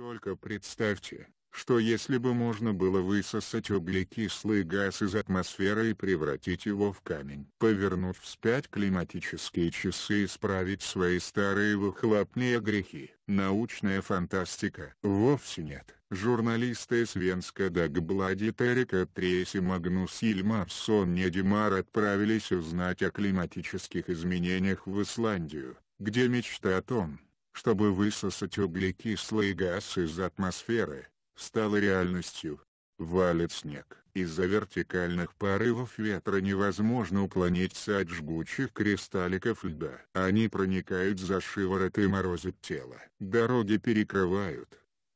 Только представьте, что если бы можно было высосать углекислый газ из атмосферы и превратить его в камень. Повернув вспять климатические часы и исправить свои старые выхлопные грехи. Научная фантастика. Вовсе нет. Журналисты Свенска Венска Дагбладит Эрика Трейси Магнус Ильмарсон Недимар отправились узнать о климатических изменениях в Исландию, где мечта о том, чтобы высосать углекислый газ из атмосферы, стало реальностью. Валит снег. Из-за вертикальных порывов ветра невозможно уклониться от жгучих кристалликов льда. Они проникают за шиворот и морозят тело. Дороги перекрывают.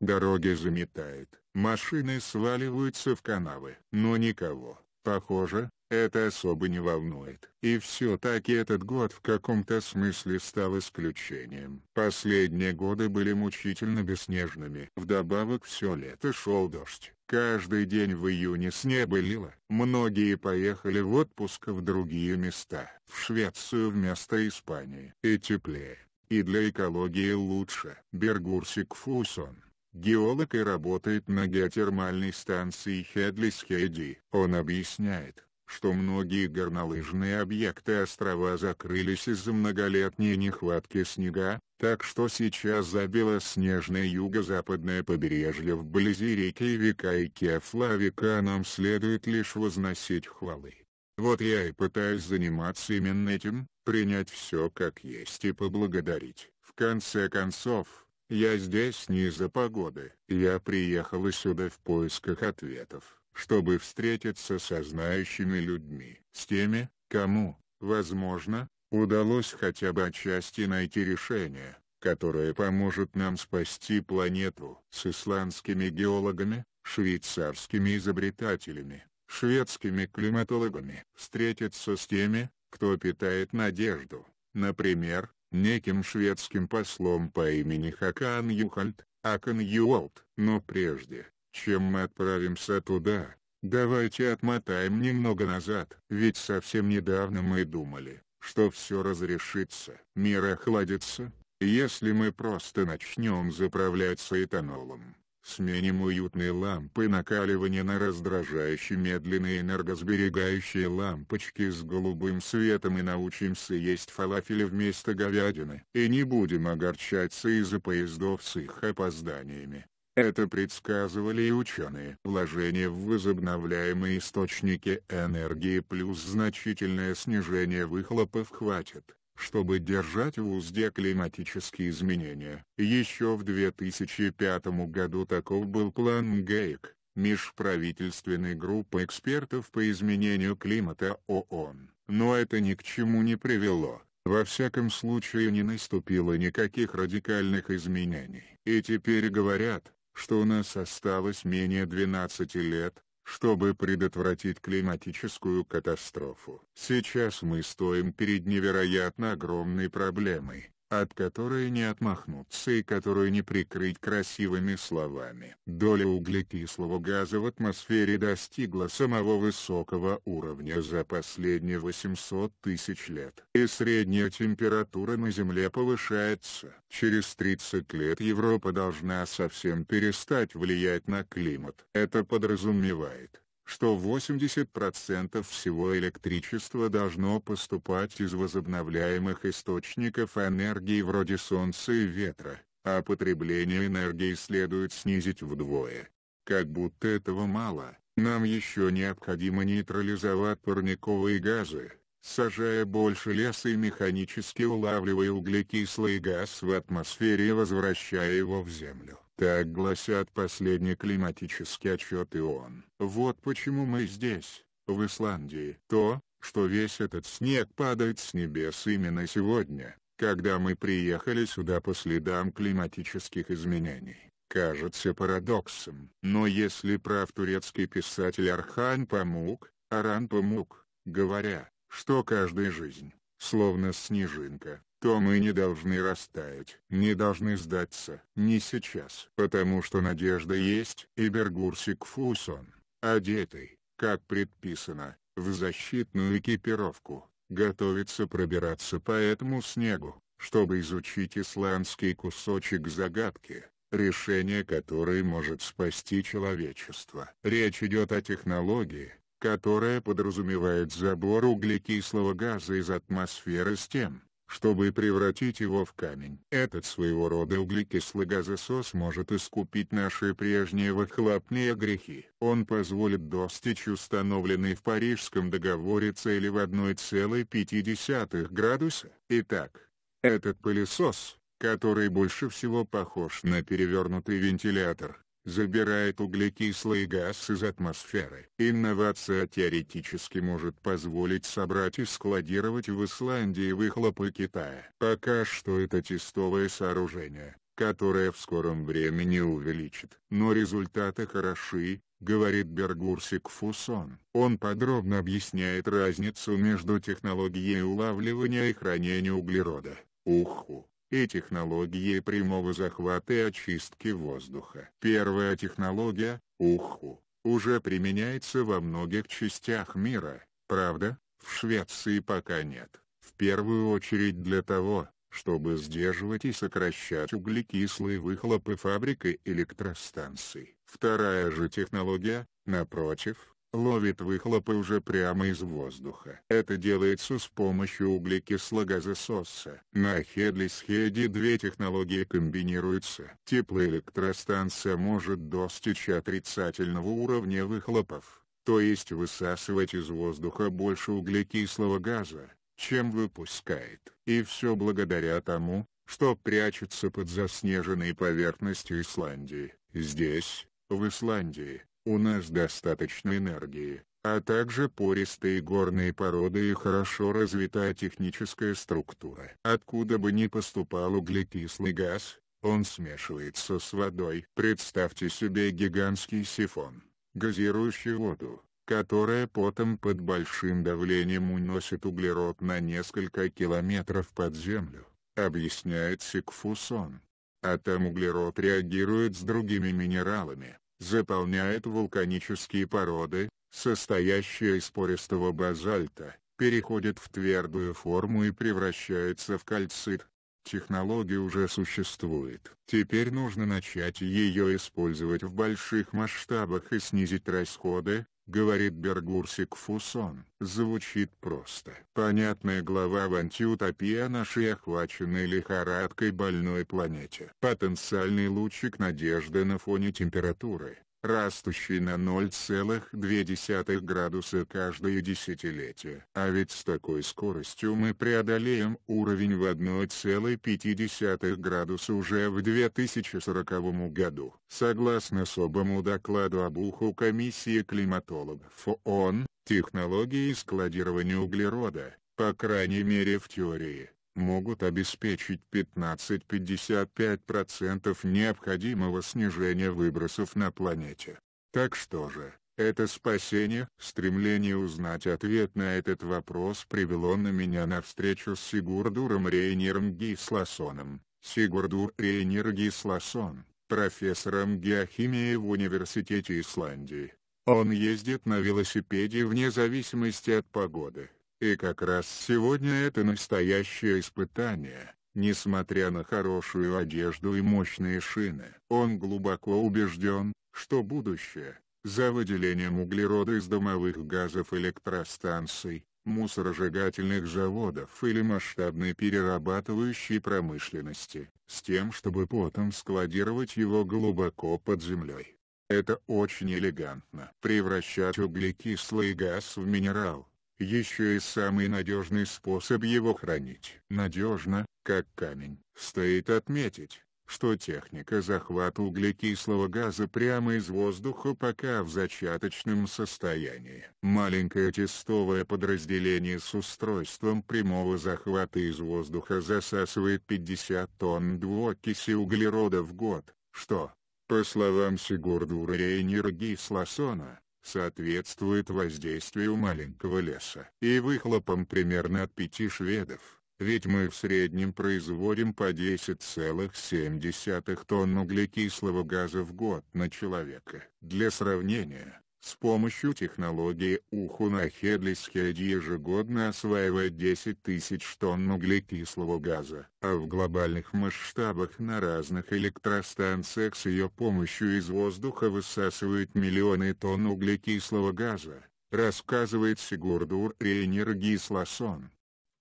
Дороги заметают. Машины сваливаются в канавы. Но никого, похоже, это особо не волнует. И все-таки этот год в каком-то смысле стал исключением. Последние годы были мучительно беснежными. Вдобавок все лето шел дождь. Каждый день в июне с неба лило. Многие поехали в отпуск в другие места. В Швецию вместо Испании. И теплее. И для экологии лучше. Бергурсик Фусон. Геолог и работает на геотермальной станции Хедлис Хеди. Он объясняет, что многие горнолыжные объекты острова закрылись из-за многолетней нехватки снега, так что сейчас за белоснежное юго-западное побережье вблизи реки Вика и Кефлавика нам следует лишь возносить хвалы. Вот я и пытаюсь заниматься именно этим, принять все как есть и поблагодарить. В конце концов, я здесь не из-за погоды. Я приехала сюда в поисках ответов чтобы встретиться со знающими людьми, с теми, кому, возможно, удалось хотя бы отчасти найти решение, которое поможет нам спасти планету, с исландскими геологами, швейцарскими изобретателями, шведскими климатологами, встретиться с теми, кто питает надежду, например, неким шведским послом по имени Хакан Юхальд, Акан Юолт. Но прежде, чем мы отправимся туда, давайте отмотаем немного назад. Ведь совсем недавно мы думали, что все разрешится. Мир охладится, если мы просто начнем заправляться этанолом. Сменим уютные лампы накаливания на раздражающие медленные энергосберегающие лампочки с голубым светом и научимся есть фалафели вместо говядины. И не будем огорчаться из-за поездов с их опозданиями. Это предсказывали и ученые. Вложение в возобновляемые источники энергии плюс значительное снижение выхлопов хватит, чтобы держать в узде климатические изменения. Еще в 2005 году таков был план ГЭИК, межправительственной группы экспертов по изменению климата ООН. Но это ни к чему не привело. Во всяком случае не наступило никаких радикальных изменений. И теперь говорят, что у нас осталось менее 12 лет, чтобы предотвратить климатическую катастрофу. Сейчас мы стоим перед невероятно огромной проблемой от которой не отмахнуться и которую не прикрыть красивыми словами. Доля углекислого газа в атмосфере достигла самого высокого уровня за последние 800 тысяч лет. И средняя температура на Земле повышается. Через 30 лет Европа должна совсем перестать влиять на климат. Это подразумевает, что 80% всего электричества должно поступать из возобновляемых источников энергии вроде солнца и ветра, а потребление энергии следует снизить вдвое. Как будто этого мало, нам еще необходимо нейтрализовать парниковые газы, сажая больше леса и механически улавливая углекислый газ в атмосфере и возвращая его в землю. Так гласят последние климатические отчеты. ООН. Вот почему мы здесь, в Исландии. То, что весь этот снег падает с небес именно сегодня, когда мы приехали сюда по следам климатических изменений. Кажется парадоксом, но если прав турецкий писатель Архан Памук, Аран Памук, говоря, что каждая жизнь, словно снежинка, то мы не должны растаять, не должны сдаться, не сейчас, потому что надежда есть, и Бергурсик Фусон, одетый, как предписано, в защитную экипировку, готовится пробираться по этому снегу, чтобы изучить исландский кусочек загадки, решение которой может спасти человечество. Речь идет о технологии, которая подразумевает забор углекислого газа из атмосферы с тем, чтобы превратить его в камень. Этот своего рода углекислый газосос может искупить наши прежние выхлопные грехи. Он позволит достичь установленной в Парижском договоре цели в 1,5 градуса. Итак, этот пылесос, который больше всего похож на перевернутый вентилятор, забирает углекислый газ из атмосферы. Инновация теоретически может позволить собрать и складировать в Исландии выхлопы Китая. Пока что это тестовое сооружение, которое в скором времени увеличит. Но результаты хороши, говорит Бергурсик Фусон. Он подробно объясняет разницу между технологией улавливания и хранения углерода. Уху! и технологии прямого захвата и очистки воздуха. Первая технология, УХУ, уже применяется во многих частях мира, правда, в Швеции пока нет. В первую очередь для того, чтобы сдерживать и сокращать углекислые выхлопы фабрик и электростанций. Вторая же технология, напротив, ловит выхлопы уже прямо из воздуха. Это делается с помощью углекислогазососа. На Хедлисхеде две технологии комбинируются. Теплоэлектростанция может достичь отрицательного уровня выхлопов, то есть высасывать из воздуха больше углекислого газа, чем выпускает. И все благодаря тому, что прячется под заснеженной поверхностью Исландии. Здесь, в Исландии, у нас достаточно энергии, а также пористые горные породы и хорошо развитая техническая структура. Откуда бы ни поступал углекислый газ, он смешивается с водой. Представьте себе гигантский сифон, газирующий воду, которая потом под большим давлением уносит углерод на несколько километров под землю, объясняет Сикфусон. А там углерод реагирует с другими минералами, заполняет вулканические породы, состоящие из пористого базальта, переходит в твердую форму и превращается в кальцит. Технология уже существует. Теперь нужно начать ее использовать в больших масштабах и снизить расходы, говорит Бергурсик Фусон. Звучит просто. Понятная глава в антиутопии о нашей охваченной лихорадкой больной планете. Потенциальный лучик надежды на фоне температуры растущий на 0,2 градуса каждое десятилетие. А ведь с такой скоростью мы преодолеем уровень в 1,5 градуса уже в 2040 году. Согласно особому докладу об уху комиссии климатологов ООН, технологии складирования углерода, по крайней мере в теории, могут обеспечить 15-55% необходимого снижения выбросов на планете. Так что же, это спасение? Стремление узнать ответ на этот вопрос привело на меня на встречу с Сигурдуром Рейнером Гисласоном. Сигурдур Рейнер Гисласон, профессором геохимии в Университете Исландии. Он ездит на велосипеде вне зависимости от погоды. И как раз сегодня это настоящее испытание. Несмотря на хорошую одежду и мощные шины, он глубоко убежден, что будущее, за выделением углерода из домовых газов электростанций, мусорожигательных заводов или масштабной перерабатывающей промышленности, с тем чтобы потом складировать его глубоко под землей. Это очень элегантно. Превращать углекислый газ в минерал, еще и самый надежный способ его хранить. Надежно, как камень. Стоит отметить, что техника захвата углекислого газа прямо из воздуха пока в зачаточном состоянии. Маленькое тестовое подразделение с устройством прямого захвата из воздуха засасывает 50 тонн двуокиси углерода в год, что, по словам Сигурда Рейнера Гисласона, соответствует воздействию маленького леса и выхлопам примерно от пяти шведов, ведь мы в среднем производим по 10,7 тонн углекислого газа в год на человека. Для сравнения, с помощью технологии Ухуна Хедлиский ежегодно осваивает 10 тысяч тонн углекислого газа, а в глобальных масштабах на разных электростанциях с ее помощью из воздуха высасывают миллионы тонн углекислого газа, рассказывает Сигурдур Рейнер Гисласон.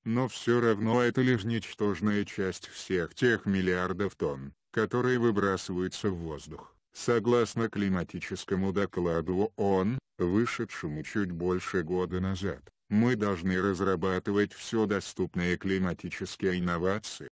Но все равно это лишь ничтожная часть всех тех миллиардов тонн, которые выбрасываются в воздух. Согласно климатическому докладу ООН, вышедшему чуть больше года назад, мы должны разрабатывать все доступные климатические инновации,